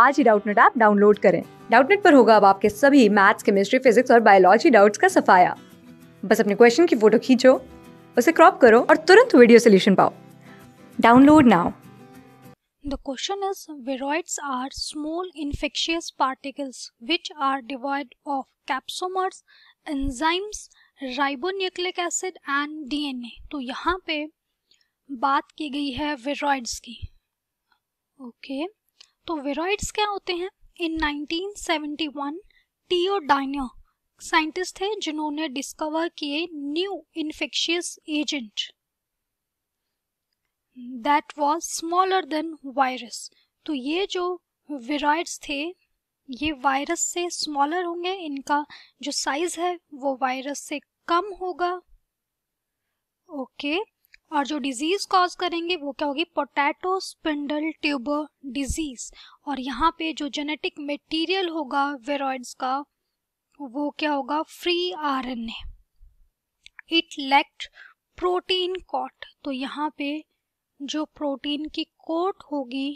आज ही Doubtnut app download करें डाउटनेट पर होगा अब आपके सभी मैथ्स केमिस्ट्री फिजिक्स और बायोलॉजी डाउट्स का सफाया बस अपने क्वेश्चन की फोटो खींचो उसे क्रॉप करो और तुरंत वीडियो सोल्यूशन पाओ download now The question is viroids are small infectious particles which are devoid of capsomers, enzymes, ribonucleic acid and DNA. तो यहाँ पे बात की गई है वेरॉइड्स की ओके okay. तो वेरॉइड्स क्या होते हैं इन 1971 टीओ डाइनर साइंटिस्ट थे जिन्होंने डिस्कवर किए new infectious agent that was smaller than virus तो ये जो विराइड्स थे ये वायरस से स्मॉलर होंगे इनका जो साइज है वो वायरस से कम होगा ओके okay. और जो डिजीज कॉज करेंगे वो क्या होगी पोटैटो स्पिंडल ट्यूबर डिजीज और यहाँ पे जो जेनेटिक मटेरियल होगा वेरॉइड्स का वो क्या होगा free RNA it lacked protein coat तो यहाँ पे जो प्रोटीन की कोट होगी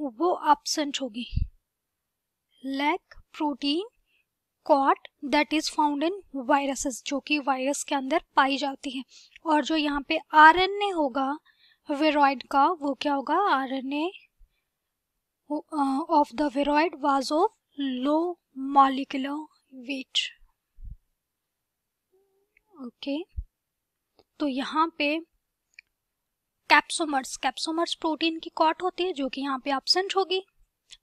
वो एबसेंट होगी lack protein coat that is found in viruses जो कि वायरस के अंदर पाई जाती है और जो यहाँ पे आर एन ए होगा वेरॉइड का वो क्या होगा R N A of the viroid was of low molecular weight okay तो यहाँ पे कैप्सोमर्स कैप्सोमर्स प्रोटीन की कॉट होती है जो कि यहाँ पे एबसेंट होगी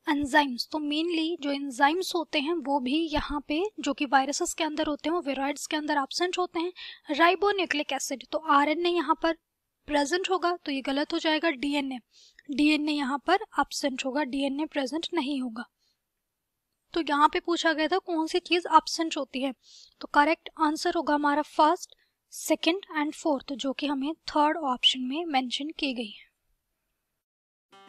एंजाइम्स तो मेनली जो एंजाइम्स होते हैं वो भी यहाँ पे जो कि वायरसेस के अंदर होते हैं वो वेराइड्स के अंदर एबसेंट होते हैं राइबोन्यूक्लिक एसिड तो आरएनए यहाँ पर प्रेजेंट होगा तो ये गलत हो जाएगा डीएनए डीएनए यहाँ पर एबसेंट होगा डीएनए प्रेजेंट नहीं होगा तो यहाँ पे पूछा गया था कौन सी चीज एबसेंट होती है तो करेक्ट आंसर होगा हमारा फर्स्ट सेकेंड एंड फोर्थ जो कि हमें थर्ड ऑप्शन में मैंशन की गई है